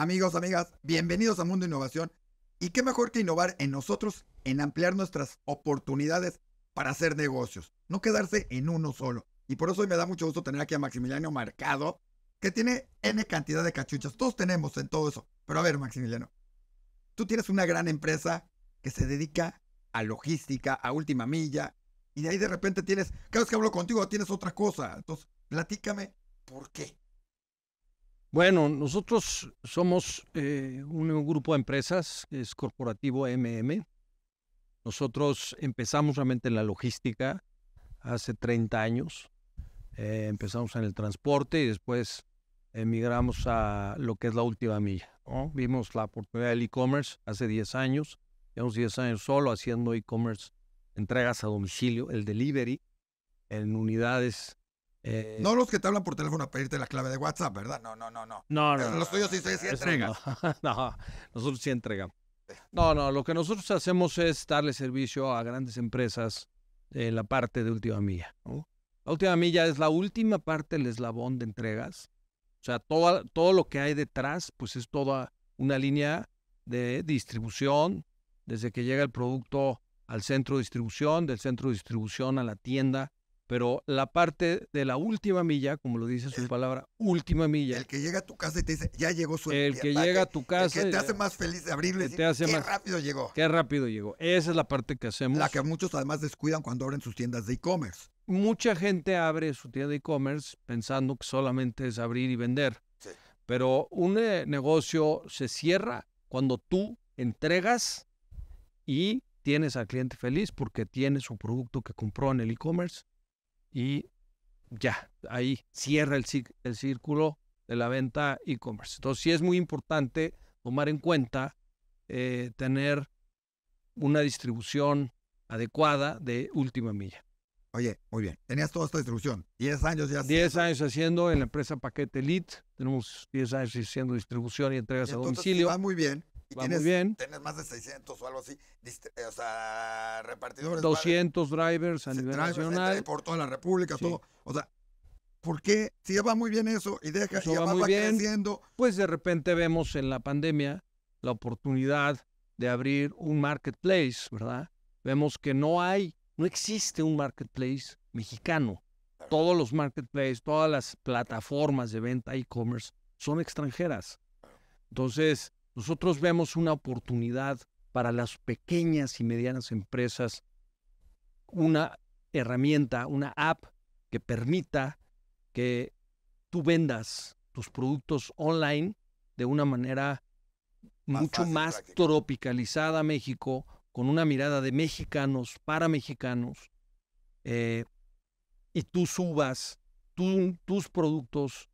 Amigos, amigas, bienvenidos a Mundo Innovación. Y qué mejor que innovar en nosotros, en ampliar nuestras oportunidades para hacer negocios, no quedarse en uno solo. Y por eso hoy me da mucho gusto tener aquí a Maximiliano Marcado, que tiene N cantidad de cachuchas. Todos tenemos en todo eso. Pero a ver, Maximiliano, tú tienes una gran empresa que se dedica a logística, a última milla, y de ahí de repente tienes, cada vez que hablo contigo tienes otra cosa. Entonces, platícame por qué. Bueno, nosotros somos eh, un grupo de empresas, es corporativo MM. Nosotros empezamos realmente en la logística hace 30 años. Eh, empezamos en el transporte y después emigramos a lo que es la última milla. Vimos la oportunidad del e-commerce hace 10 años. Llevamos 10 años solo haciendo e-commerce, entregas a domicilio, el delivery en unidades eh, no los que te hablan por teléfono a pedirte la clave de WhatsApp, ¿verdad? No, no, no, no. No, no. Los tuyos sí, se No. nosotros sí entregamos. No, no, lo que nosotros hacemos es darle servicio a grandes empresas en eh, la parte de última milla. La última milla es la última parte del eslabón de entregas. O sea, todo, todo lo que hay detrás, pues es toda una línea de distribución, desde que llega el producto al centro de distribución, del centro de distribución a la tienda, pero la parte de la última milla, como lo dice su palabra, última milla. El que llega a tu casa y te dice, ya llegó su El que llega a tu casa. El que te hace más feliz de abrirle. te hace más, rápido llegó. Qué rápido llegó. Esa es la parte que hacemos. La que muchos además descuidan cuando abren sus tiendas de e-commerce. Mucha gente abre su tienda de e-commerce pensando que solamente es abrir y vender. Pero un eh, negocio se cierra cuando tú entregas y tienes al cliente feliz porque tiene su producto que compró en el e-commerce y ya, ahí cierra el, el círculo de la venta e-commerce. Entonces sí es muy importante tomar en cuenta eh, tener una distribución adecuada de última milla. Oye, muy bien. Tenías toda esta distribución. 10 años ya. 10 años haciendo en la empresa Paquete Elite. Tenemos 10 años haciendo distribución y entregas a domicilio. Va muy bien. Y muy bien. Tienes más de 600 o algo así, eh, o sea, repartidores. 200 drivers a nivel nacional. Por toda la República, todo. O sea, ¿Por qué? Si ya va muy bien eso y deja que va, muy Pues de repente vemos en la pandemia la oportunidad de abrir un marketplace, ¿verdad? Vemos que no hay, no existe un marketplace mexicano. Todos los marketplaces, todas las plataformas de venta e-commerce son extranjeras. Entonces, nosotros vemos una oportunidad para las pequeñas y medianas empresas, una herramienta, una app que permita que tú vendas tus productos online de una manera mucho más tropicalizada a México, con una mirada de mexicanos para mexicanos, eh, y tú subas tus productos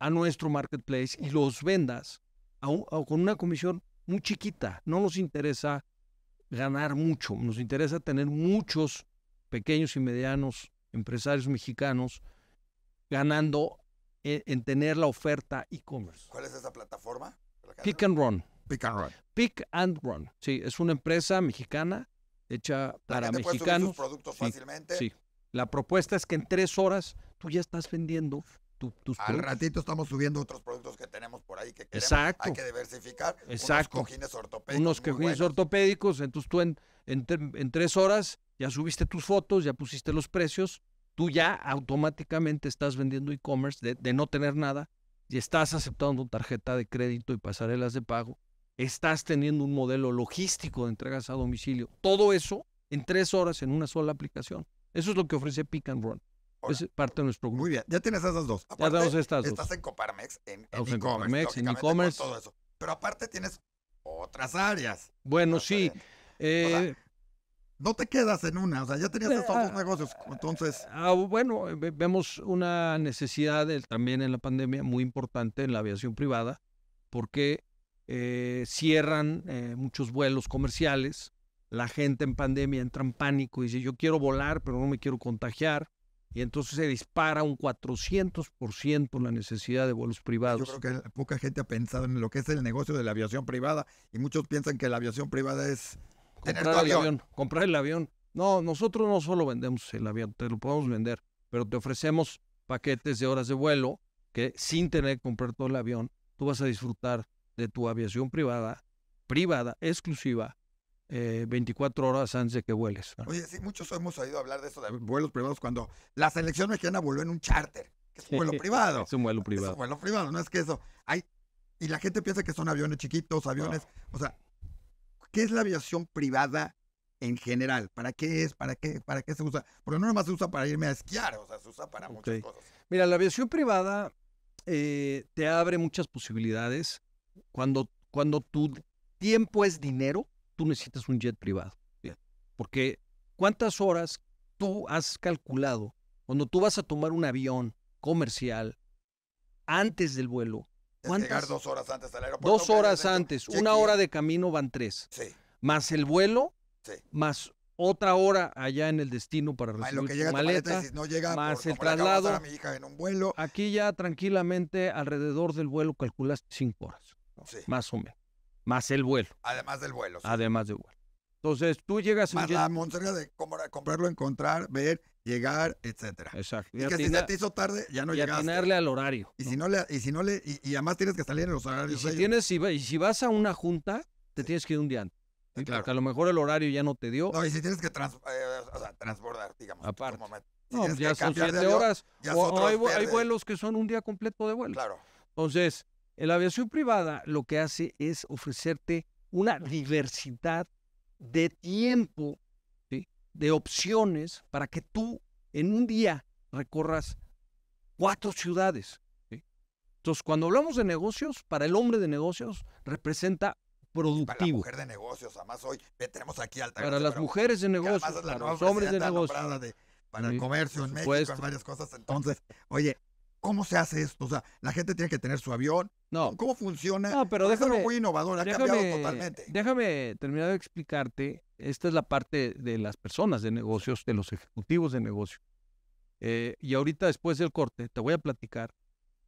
a nuestro marketplace y los vendas con una comisión muy chiquita. No nos interesa ganar mucho, nos interesa tener muchos pequeños y medianos empresarios mexicanos ganando en, tener la oferta e-commerce. ¿Cuál es esa plataforma? Pick and Run. Pick and Run. Pick and Run. Sí, es una empresa mexicana hecha para mexicanos. Subir sus productos fácilmente. Sí. La propuesta es que en tres horas tú ya estás vendiendo tus productos. Al ratito estamos subiendo otros productos que Exacto. Hay que diversificar. Exacto. Unos cojines ortopédicos. ortopédicos. Entonces tú en, en, tres horas ya subiste tus fotos, ya pusiste los precios. Tú ya automáticamente estás vendiendo e-commerce de, de no tener nada y estás aceptando tarjeta de crédito y pasarelas de pago. Estás teniendo un modelo logístico de entregas a domicilio. Todo eso en tres horas en una sola aplicación. Eso es lo que ofrece Pick and Run es parte de nuestro grupo. Muy bien, ya tienes esas dos. Estás en Coparmex, en e-commerce. En e-commerce. todo eso. Pero aparte tienes otras áreas. Bueno, sí. Eh, no te quedas en una, o sea, ya tenías eh, estos dos ah, negocios, ah, entonces... Ah, bueno, vemos una necesidad también en la pandemia muy importante en la aviación privada, porque eh, cierran muchos vuelos comerciales, la gente en pandemia entra en pánico y dice, yo quiero volar, pero no me quiero contagiar, y entonces se dispara un 400% la necesidad de vuelos privados. Yo creo que poca gente ha pensado en lo que es el negocio de la aviación privada y muchos piensan que la aviación privada es comprar tener el avión, comprar el avión. No, nosotros no solo vendemos el avión, te lo podemos vender, pero te ofrecemos paquetes de horas de vuelo que sin tener que comprar todo el avión, tú vas a disfrutar de tu aviación privada, privada, exclusiva, eh, 24 horas antes de que vueles. Oye, sí, muchos hemos oído hablar de eso, de vuelos privados, cuando la selección mexicana voló en un charter, que es un vuelo privado. es un vuelo privado. Es un vuelo privado, no es que eso. Hay, y la gente piensa que son aviones chiquitos, aviones. O sea, ¿qué es la aviación privada en general? ¿Para qué es? ¿Para qué, para qué se usa? Porque no nomás se usa para irme a esquiar, o sea, se usa para muchas cosas. Mira, la aviación privada eh, te abre muchas posibilidades. Cuando, cuando tu tiempo es dinero, tú necesitas un jet privado. Porque ¿cuántas horas tú has calculado cuando tú vas a tomar un avión comercial antes del vuelo? Llegar dos horas antes al aeropuerto. Dos horas antes, una hora de camino van tres. Sí. Más el vuelo, más otra hora allá en el destino para recibir tu maleta, más el traslado. en un vuelo. Aquí ya tranquilamente alrededor del vuelo calculas cinco horas, más o menos. Más el vuelo. Además del vuelo. Sí. Además del vuelo. Entonces tú llegas a la monserga de comprarlo, encontrar, ver, llegar, etcétera. Exacto. Y, que si se te hizo tarde, ya no llegas. Y atinarle al horario. Y si no le, y si no le, y, además tienes que salir en los horarios. Y si tienes, y si vas a una junta, te tienes que ir un día antes. Claro. Porque a lo mejor el horario ya no te dio. No, y si tienes que trans, eh, o sea, transbordar, digamos, Aparte. momento. Si no, ya son siete horas. O, hay vuelos que son un día completo de vuelo. Claro. Entonces, en la aviación privada lo que hace es ofrecerte una diversidad de tiempo, de opciones para que tú en un día recorras cuatro ciudades. Entonces, cuando hablamos de negocios, para el hombre de negocios representa productivo. Para la mujer de negocios, además hoy tenemos aquí alta. Para las mujeres de negocios, para los hombres de negocios. para el comercio en México, varias cosas. Entonces, oye, ¿Cómo se hace esto? O sea, la gente tiene que tener su avión. ¿Cómo funciona? No, pero déjame. Es algo muy innovador, ha cambiado totalmente. Déjame terminar de explicarte. Esta es la parte de las personas de negocios, de los ejecutivos de negocio. Eh, y ahorita, después del corte, te voy a platicar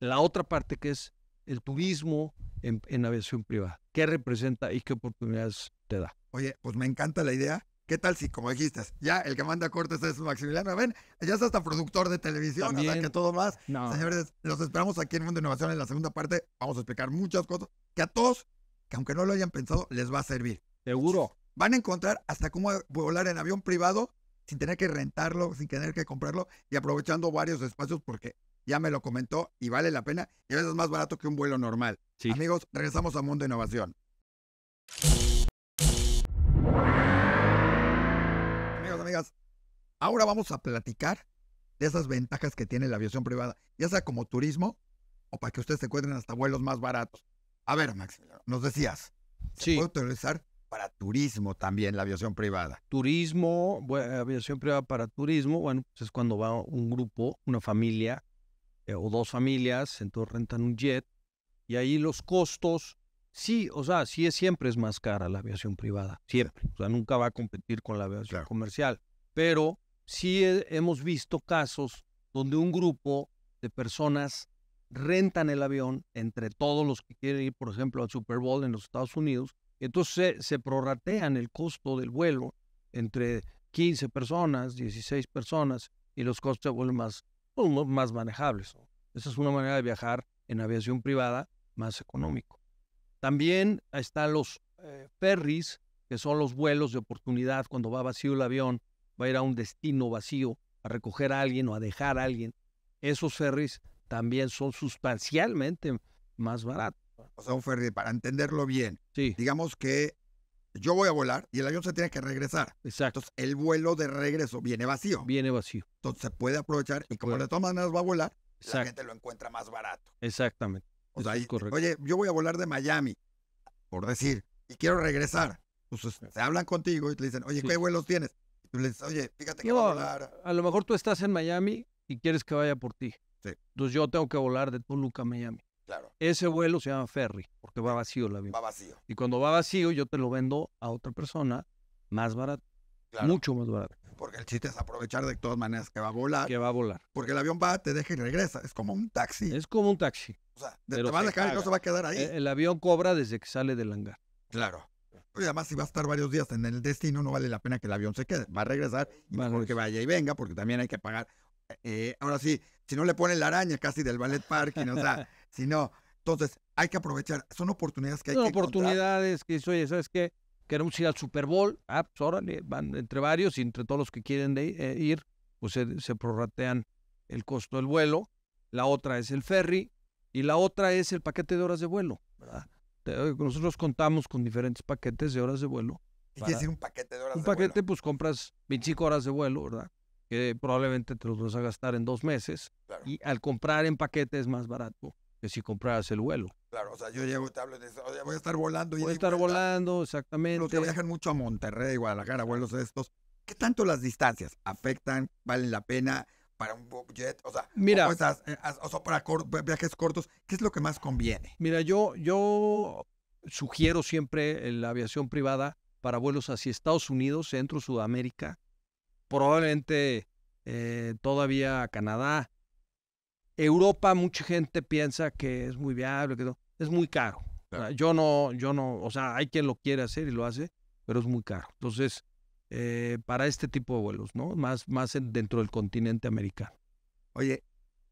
la otra parte que es el turismo en aviación privada. ¿Qué representa y qué oportunidades te da? Oye, pues me encanta la idea. ¿Qué tal si, como dijiste, ya el que manda cortes es Maximiliano? Ven, ya es hasta productor de televisión, que todo más. No. Señores, los esperamos aquí en Mundo Innovación en la segunda parte. Vamos a explicar muchas cosas que a todos, que aunque no lo hayan pensado, les va a servir. Seguro. Van a encontrar hasta cómo volar en avión privado sin tener que rentarlo, sin tener que comprarlo y aprovechando varios espacios porque ya me lo comentó y vale la pena y a veces es más barato que un vuelo normal. Sí. Amigos, regresamos a Mundo Innovación. Ahora vamos a platicar de esas ventajas que tiene la aviación privada, ya sea como turismo o para que ustedes se encuentren hasta vuelos más baratos. A ver, Max, nos decías, se puede utilizar para turismo también la aviación privada. Turismo, aviación privada para turismo, bueno, pues es cuando va un grupo, una familia eh, o dos familias, entonces rentan un jet y ahí los costos, sí, o sea, sí es, siempre es más cara la aviación privada, siempre, o sea, nunca va a competir con la aviación comercial, pero sí hemos visto casos donde un grupo de personas rentan el avión entre todos los que quieren ir, por ejemplo, al Super Bowl en los Estados Unidos. Entonces se, prorratean el costo del vuelo entre 15 personas, 16 personas, y los costos de vuelo más, pues, más manejables. Esa es una manera de viajar en aviación privada más económico. También están los eh, ferries, que son los vuelos de oportunidad cuando va vacío el avión va a ir a un destino vacío, a recoger a alguien o a dejar a alguien, esos ferries también son sustancialmente más baratos. O sea, un ferry, para entenderlo bien, digamos que yo voy a volar y el avión se tiene que regresar. Exacto. Entonces, el vuelo de regreso viene vacío. Viene vacío. Entonces, se puede aprovechar y como le de todas maneras va a volar, la gente lo encuentra más barato. Exactamente. O sea, correcto oye, yo voy a volar de Miami, por decir, y quiero regresar. Entonces, pues, se hablan contigo y te dicen, oye, ¿qué vuelos tienes? Tú le dices, oye, fíjate que va a volar. A lo mejor tú estás en Miami y quieres que vaya por ti. Sí. Entonces yo tengo que volar de Toluca a Miami. Claro. Ese vuelo se llama ferry, porque va vacío el avión. Va vacío. Y cuando va vacío, yo te lo vendo a otra persona más barato. Mucho más barato. Porque el chiste es aprovechar de todas maneras que va a volar. Que va a volar. Porque el avión va, te deja y regresa. Es como un taxi. Es como un taxi. O sea, te, va a dejar y no se va a quedar ahí. E-, el avión cobra desde que sale del hangar. Claro. Y además, si va a estar varios días en el destino, no vale la pena que el avión se quede. Va a regresar y mejor que vaya y venga, porque también hay que pagar. Eh, ahora sí, si no le ponen la araña casi del ballet parking, o sea, si no. Entonces, hay que aprovechar. Son oportunidades que hay Son que oportunidades que, oye, ¿sabes qué? Queremos ir al Super Bowl. Ah, pues van entre varios y entre todos los que quieren eh, ir, pues se, se prorratean el costo del vuelo. La otra es el ferry y la otra es el paquete de horas de vuelo, ¿verdad? Nosotros contamos con diferentes paquetes de horas de vuelo. ¿Qué quiere decir un paquete de horas de vuelo? Un paquete, pues compras 25 horas de vuelo, ¿verdad? Que probablemente te los vas a gastar en dos meses. Y al comprar en paquete es más barato que si compraras el vuelo. Claro, o sea, yo llego te hablo de eso, voy a estar volando. Voy a estar volando, exactamente. Los que viajan mucho a Monterrey, Guadalajara, vuelos estos. ¿Qué tanto las distancias afectan? ¿Valen la pena? para un jet, o sea, Mira, o, eh, para viajes cortos, ¿qué es lo que más conviene? Mira, yo, yo sugiero siempre eh, la aviación privada para vuelos hacia Estados Unidos, Centro, Sudamérica, probablemente eh, todavía Canadá. Europa, mucha gente piensa que es muy viable, que no, es muy caro. yo no, yo no, o sea, hay quien lo quiere hacer y lo hace, pero es muy caro. Entonces, eh, para este tipo de vuelos, ¿no? Más, más dentro del continente americano. Oye,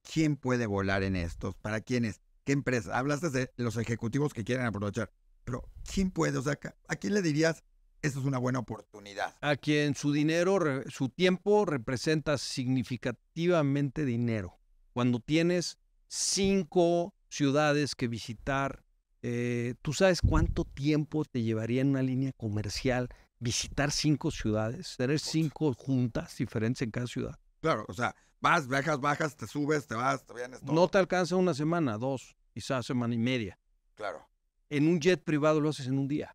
¿quién puede volar en estos? ¿Para quiénes? ¿Qué empresa? Hablaste de los ejecutivos que quieren aprovechar, pero ¿quién puede? O sea, ¿a quién le dirías, esto es una buena oportunidad? A quien su dinero, su tiempo representa significativamente dinero. Cuando tienes cinco ciudades que visitar, eh, ¿tú sabes cuánto tiempo te llevaría en una línea comercial visitar cinco ciudades, tener cinco juntas diferentes en cada ciudad. Claro, o sea, vas, viajas, bajas, te subes, te vas, te vienes. No te alcanza una semana, dos, quizás semana y media. Claro. En un jet privado lo haces en un día.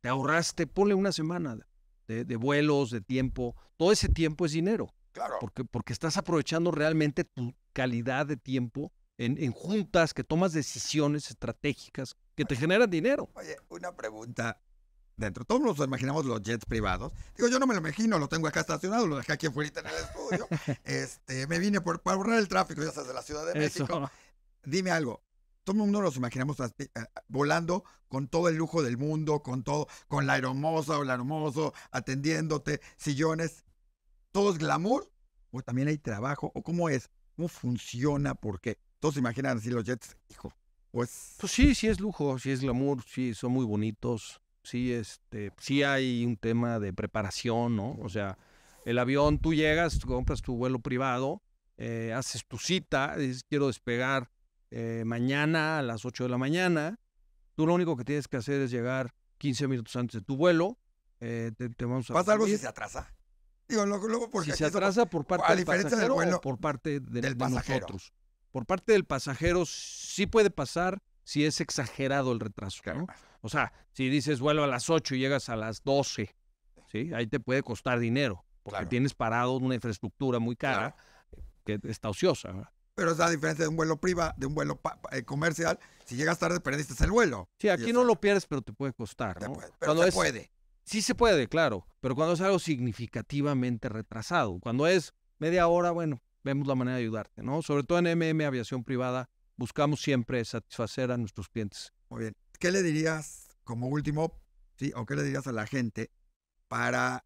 Te ahorraste, ponle una semana de, de vuelos, de tiempo. Todo ese tiempo es dinero. Claro. Porque, porque estás aprovechando realmente tu calidad de tiempo en, en juntas, que tomas decisiones estratégicas que te generan dinero. Oye, una pregunta dentro. Todos nos imaginamos los jets privados. Digo, yo no me lo imagino, lo tengo acá estacionado, lo dejé aquí afuera en el estudio. este, me vine por, para ahorrar el tráfico, ya sabes, de la Ciudad de México. Dime algo. Todo el mundo nos imaginamos eh, volando con todo el lujo del mundo, con todo, con la hermosa o el hermoso, atendiéndote, sillones. ¿Todo es glamour? ¿O también hay trabajo? ¿O cómo es? ¿Cómo funciona? ¿Por qué? Todos se imaginan así los jets, hijo. Pues... pues sí, sí es lujo, sí es glamour, sí son muy bonitos sí, este, sí hay un tema de preparación, ¿no? O sea, el avión, tú llegas, compras tu vuelo privado, eh, haces tu cita, dices, quiero despegar eh, mañana a las 8 de la mañana. Tú lo único que tienes que hacer es llegar 15 minutos antes de tu vuelo. Eh, te, vamos a ¿Pasa algo si se atrasa? Digo, porque si se atrasa por parte del pasajero del por parte de, nosotros. Por parte del pasajero sí puede pasar si es exagerado el retraso. O sea, si dices vuelo a las 8 y llegas a las 12, ¿sí? ahí te puede costar dinero, porque tienes parado una infraestructura muy cara que está ociosa. Pero es la diferencia de un vuelo privado, de un vuelo eh, comercial. Si llegas tarde, perdiste el vuelo. Sí, aquí no lo pierdes, pero te puede costar. ¿no? puede, pero se puede. Sí se puede, claro. Pero cuando es algo significativamente retrasado, cuando es media hora, bueno, vemos la manera de ayudarte, ¿no? Sobre todo en MM Aviación Privada, buscamos siempre satisfacer a nuestros clientes. Muy bien. ¿Qué le dirías como último, o qué le dirías a la gente para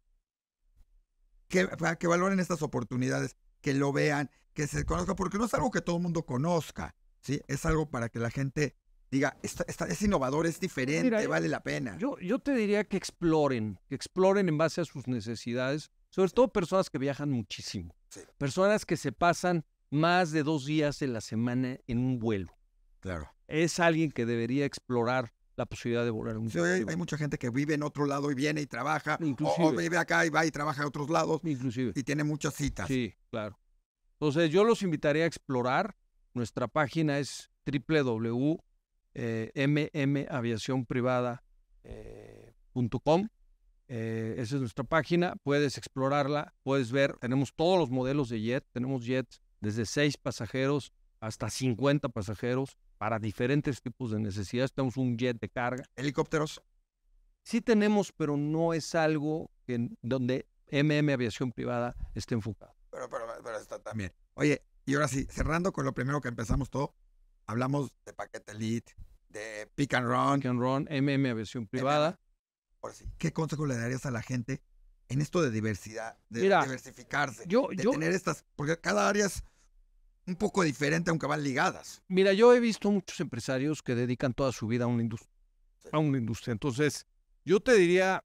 que, valoren estas oportunidades, que lo vean, que se conozca, porque no es algo que todo el mundo conozca, sí, es algo para que la gente diga, es innovador, es diferente, vale la pena. Yo, yo te diría que exploren, que exploren en base a sus necesidades, sobre todo personas que viajan muchísimo, personas que se pasan más de dos días de la semana en un vuelo. Claro. Es alguien que debería explorar la posibilidad de volar un sí, hay, mucha gente que vive en otro lado y viene y trabaja. Inclusive. O, vive acá y va y trabaja a otros lados. Inclusive. Y tiene muchas citas. Sí, claro. Entonces yo los invitaría a explorar. Nuestra página es www.mmaviacionprivada.com. Eh, eh, eh, esa es nuestra página, puedes explorarla, puedes ver, tenemos todos los modelos de jet, tenemos jet desde 6 pasajeros hasta 50 pasajeros para diferentes tipos de necesidades. Tenemos un jet de carga. ¿Helicópteros? Sí tenemos, pero no es algo en donde MM Aviación Privada esté enfocado. Pero, pero, está también. Oye, y ahora sí, cerrando con lo primero que empezamos todo, hablamos de paquete elite, de pick and run. Pick and run, MM Aviación Privada. por si ¿qué consejo le darías a la gente en esto de diversidad, de diversificarse, de tener estas, porque cada área es un poco diferente, aunque van ligadas. Mira, yo he visto muchos empresarios que dedican toda su vida a una industria. A una industria. Entonces, yo te diría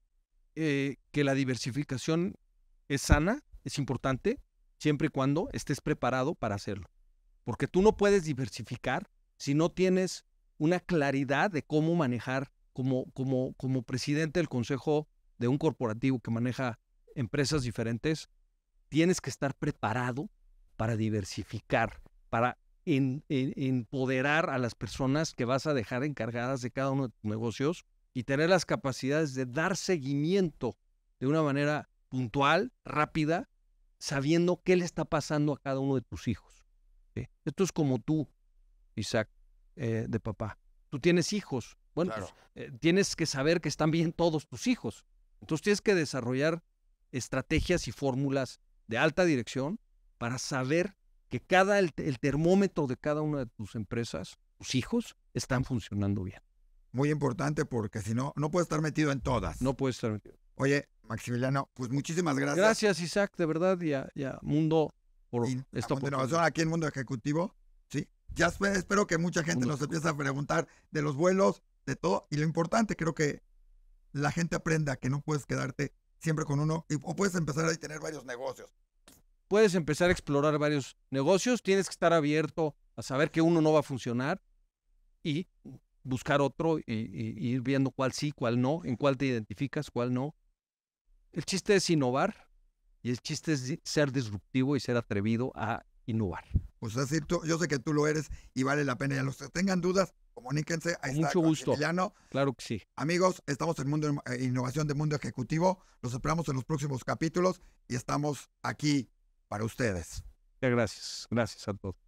eh, que la diversificación es sana, es importante, siempre y cuando estés preparado para hacerlo. Porque tú no puedes diversificar si no tienes una claridad de cómo manejar como, como, como presidente del Consejo de un corporativo que maneja empresas diferentes, tienes que estar preparado para diversificar, para empoderar a las personas que vas a dejar encargadas de cada uno de tus negocios y tener las capacidades de dar seguimiento de una manera puntual, rápida, sabiendo qué le está pasando a cada uno de tus hijos. Esto es como tú, Isaac, eh, de papá. Tú tienes hijos. Bueno, pues, eh, tienes que saber que están bien todos tus hijos. Entonces tienes que desarrollar estrategias y fórmulas de alta dirección para saber que cada el, termómetro de cada una de tus empresas, tus hijos, están funcionando bien. Muy importante porque si no, no puedes estar metido en todas. No puedes estar metido. Oye, Maximiliano, pues muchísimas gracias. Gracias, Isaac, de verdad, y a, Mundo por esta aquí en Mundo Ejecutivo. Sí, ya espero que mucha gente nos empiece a preguntar de los vuelos, de todo, y lo importante creo que la gente aprenda que no puedes quedarte siempre con uno y, o puedes empezar a tener varios negocios. Puedes empezar a explorar varios negocios, tienes que estar abierto a saber que uno no va a funcionar y buscar otro y, ir viendo cuál sí, cuál no, en cuál te identificas, cuál no. El chiste es innovar y el chiste es ser disruptivo y ser atrevido a innovar. Pues es cierto, yo sé que tú lo eres y vale la pena. Y a los que tengan dudas, comuníquense. Mucho gusto. Claro que sí. Amigos, estamos en Mundo eh, Innovación de Mundo Ejecutivo. Los esperamos en los próximos capítulos y estamos aquí para ustedes. Muchas gracias. Gracias a todos.